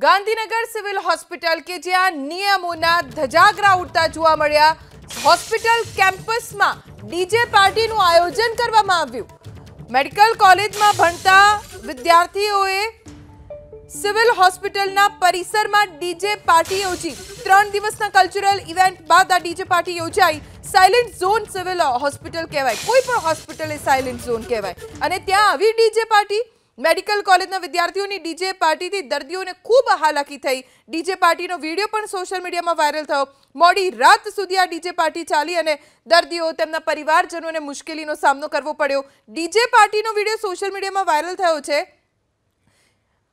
Gandhinagar civil hospital કે જ્યાં નિયમોના ધજાગરા ઉડતા જોવા મળ્યા હોસ્પિટલ કેમ્પસમાં ડીજે પાર્ટીનું આયોજન કરવામાં આવ્યું મેડિકલ કોલેજમાં ભણતા વિદ્યાર્થીઓએ સિવિલ હોસ્પિટલના પરિસરમાં ડીજે પાર્ટી યોજી ત્રણ દિવસના કલ્ચરલ ઇવેન્ટ બાદ આ ડીજે પાર્ટી યોજાઈ સાયલેન્ટ ઝોન સિવિલ હોસ્પિટલ કહેવાય કોઈ પણ હોસ્પિટલ એ સાયલેન્ટ ઝોન કહેવાય અને ત્યાં આવી ડીજે પાર્ટી મેડિકલ કોલેજના વિદ્યાર્થીઓની ડીજે પાર્ટીથી દર્દીઓને ખૂબ હાલાકી થઈ ડીજે પાર્ટીનો વિડીયો પણ સોશિયલ મીડિયામાં વાયરલ થયો મોડી રાત સુધી આ ડીજે પાર્ટી ચાલી અને દર્દીઓ તેમના પરિવારજનોને મુશ્કેલીનો સામનો કરવો પડ્યો ડીજે પાર્ટીનો વિડીયો સોશિયલ મીડિયામાં વાયરલ થયો છે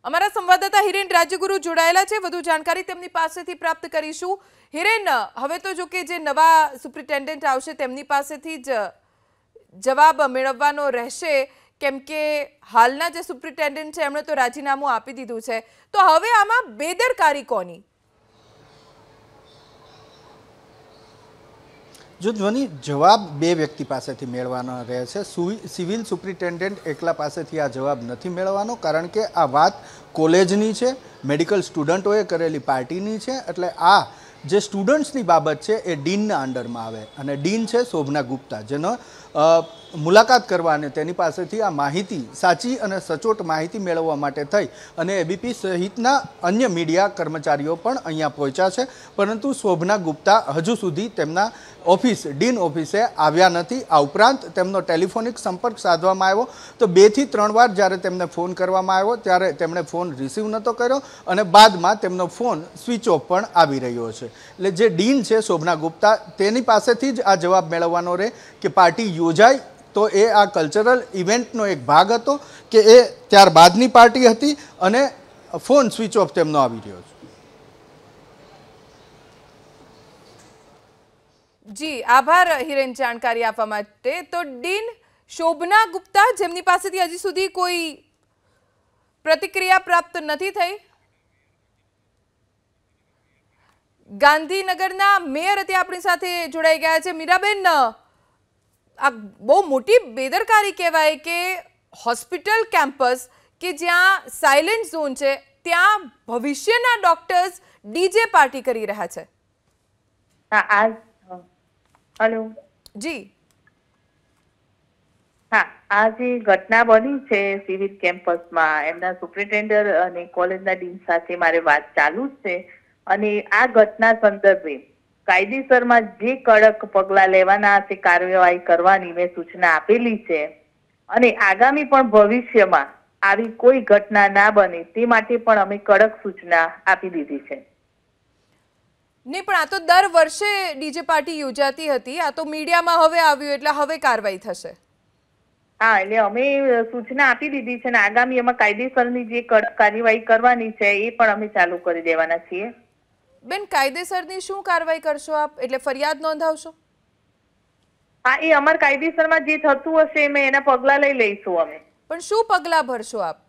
અમારા સંવાદદાતા હિરેન રાજ્યગુરુ જોડાયેલા છે વધુ જાણકારી તેમની પાસેથી પ્રાપ્ત કરીશું હિરેન હવે તો જો કે જે નવા સુપ્રિન્ટેન્ડન્ટ આવશે તેમની પાસેથી જ જવાબ મેળવવાનો રહેશે કેમ કે હાલના જે સુપ્રિન્ટેન્ડન્ટ છે એમણે તો રાજીનામું આપી દીધું છે તો હવે આમાં બેદરકારી કોની જો ધ્વની જવાબ બે વ્યક્તિ પાસેથી મેળવાનો રહે છે સિવિલ સુપ્રિન્ટેન્ડન્ટ એકલા પાસેથી આ જવાબ નથી મેળવાનો કારણ કે આ વાત કોલેજની છે મેડિકલ સ્ટુડન્ટોએ કરેલી પાર્ટીની છે એટલે આ જે સ્ટુડન્ટ્સની બાબત છે એ ડીનના અંડરમાં આવે અને ડીન છે શોભના ગુપ્તા જેનો મુલાકાત કરવા અને તેની પાસેથી આ માહિતી સાચી અને સચોટ માહિતી મેળવવા માટે થઈ અને એબીપી સહિતના અન્ય મીડિયા કર્મચારીઓ પણ અહીંયા પહોંચ્યા છે પરંતુ શોભના ગુપ્તા હજુ સુધી તેમના ઓફિસ ડીન ઓફિસે આવ્યા નથી આ ઉપરાંત તેમનો ટેલિફોનિક સંપર્ક સાધવામાં આવ્યો તો બેથી ત્રણ વાર જ્યારે તેમને ફોન કરવામાં આવ્યો ત્યારે તેમણે ફોન રિસીવ નહોતો કર્યો અને બાદમાં તેમનો ફોન સ્વિચ ઓફ પણ આવી રહ્યો છે એટલે જે ડીન છે શોભના ગુપ્તા તેની પાસેથી જ આ જવાબ મેળવવાનો રહે કે પાર્ટી યોજાય તો એ આ કલ્ચરલ ઇવેન્ટનો એક ભાગ હતો કે એ ત્યારબાદની પાર્ટી હતી અને ફોન સ્વિચ ઓફ તેમનો આવી રહ્યો છે જી આભાર હિરેન જાણકારી આપવા માટે તો ડીન શોભના ગુપ્તા જેમની પાસેથી હજી સુધી કોઈ પ્રતિક્રિયા પ્રાપ્ત નથી થઈ ગાંધીનગરના મેયર હતી આપણી સાથે જોડાઈ ગયા છે મીરાબેન આ બહુ મોટી બેદરકારી કહેવાય કે હોસ્પિટલ કેમ્પસ કે જ્યાં સાયલેન્ટ ઝોન છે ત્યાં ભવિષ્યના ડોક્ટર્સ ડીજે પાર્ટી કરી રહ્યા છે હેલો જી હા આ જે ઘટના બની છે સિવિલ કેમ્પસમાં એમના સુપ્રિન્ટેન્ડર અને કોલેજના ડીન સાથે મારે વાત ચાલુ જ છે અને આ ઘટના સંદર્ભે કાયદેસરમાં જે કડક પગલાં લેવાના તે કાર્યવાહી કરવાની મેં સૂચના આપેલી છે અને આગામી પણ ભવિષ્યમાં આવી કોઈ ઘટના ના બને તે માટે પણ અમે કડક સૂચના આપી દીધી છે નહીં પણ આ તો દર વર્ષે ડીજે પાર્ટી યોજાતી હતી આ તો મીડિયામાં હવે આવ્યું એટલે હવે કાર્યવાહી થશે હા એટલે અમે સૂચના આપી દીધી છે અને આગામી એમાં કાયદેસરની જે કડક કાર્યવાહી કરવાની છે એ પણ અમે ચાલુ કરી દેવાના છીએ બેન કાયદેસરની શું કાર્યવાહી કરશો આપ એટલે ફરિયાદ નોંધાવશો હા એ અમાર કાયદેસરમાં જે થતું હશે અમે એના પગલા લઈ લઈશું અમે પણ શું પગલા ભરશો આપ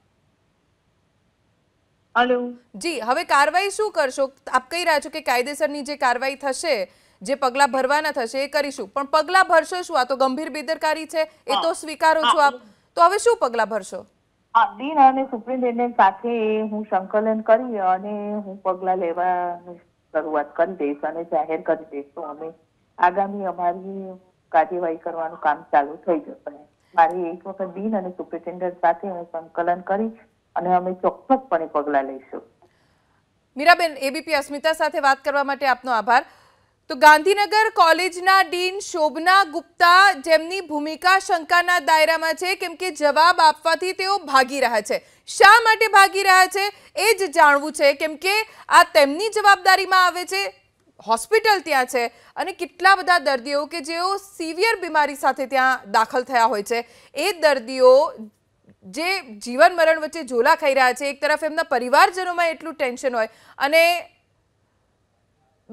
હલો જી હવે કાર્યવાહી શું કરશો આપ કહી રહ્યા છો કે કાયદેસરની જે કારવાઈ થશે જે પગલા ભરવાના થશે એ કરીશું પણ પગલા ભરશો શું આ તો ગંભીર બેદરકારી છે એ તો સ્વીકારો છો આપ તો હવે શું પગલા ભરશો દિન અને સુપ્રિન્ટેન્ડન્ટ સાથે હું સંકલન કરી અને હું પગલાં લેવાની શરૂઆત કરી દઈશ અને જાહેર કરી દઈશ તો અમે આગામી અમારી કાર્યવાહી કરવાનું કામ ચાલુ થઈ જશે મારી એક વખત દિન અને સુપ્રિન્ટેન્ડન્ટ સાથે હું સંકલન કરી અને અમે ચોક્કસપણે પગલાં લઈશું મીરાબેન એબીપી અસ્મિતા સાથે વાત કરવા માટે આપનો આભાર તો ગાંધીનગર કોલેજ ના ડીન શોભના ગુપ્તા જેમની ભૂમિકા શંકાના દાયરામાં છે કેમ કે જવાબ આપવા થી તેઓ ભાગી રહ્યા છે શા માટે ભાગી રહ્યા છે એ જ જાણવું છે કેમ કે આ તેમની જવાબદારીમાં આવે છે હોસ્પિટલ ત્યાં છે અને કેટલા બધા દર્દીઓ કે જેઓ સીવિયર બીમારી સાથે ત્યાં દાખલ થયા હોય છે એ દર્દીઓ જે જીવન મરણ વચ્ચે ઝોલા ખઈ રહ્યા છે એક તરફ એમનો પરિવારજનોમાં એટલું ટેન્શન હોય અને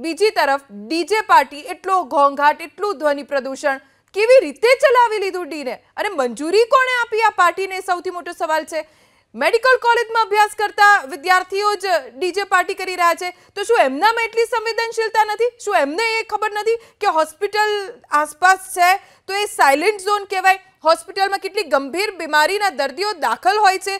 બીજી તરફ ડીજે પાર્ટી એટલો ઘોંઘાટ એટલું ધ્વનિ પ્રદૂષણ કેવી રીતે ચલાવી લીધું ડીને અને મંજૂરી કોણે આપી આ પાર્ટીને સૌથી મોટો સવાલ છે મેડિકલ કોલેજમાં અભ્યાસ કરતા વિદ્યાર્થીઓ જ ડીજે પાર્ટી કરી રહ્યા છે તો શું એમનામાં એટલી સંવેદનશીલતા નથી શું એમને એ ખબર નથી કે હોસ્પિટલ આસપાસ છે તો એ સાયલેન્ટ ઝોન કહેવાય હોસ્પિટલમાં કેટલી ગંભીર બીમારીના દર્દીઓ દાખલ હોય છે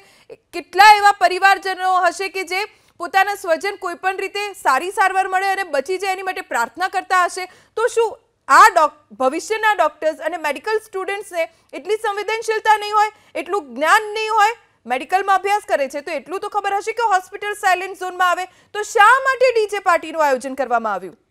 કેટલા એવા પરિવારજનો હશે કે જે પોતાના સ્વજન કોઈપણ રીતે સારી સારવાર મળે અને બચી જાય એની માટે પ્રાર્થના કરતા હશે તો શું આ ડોક ભવિષ્યના ડોક્ટર્સ અને મેડિકલ સ્ટુડન્ટ્સને એટલી સંવેદનશીલતા નહીં હોય એટલું જ્ઞાન નહીં હોય મેડિકલમાં અભ્યાસ કરે છે તો એટલું તો ખબર હશે કે હોસ્પિટલ સાયલેન્ટ ઝોનમાં આવે તો શા માટે ડીજે પાર્ટીનું આયોજન કરવામાં આવ્યું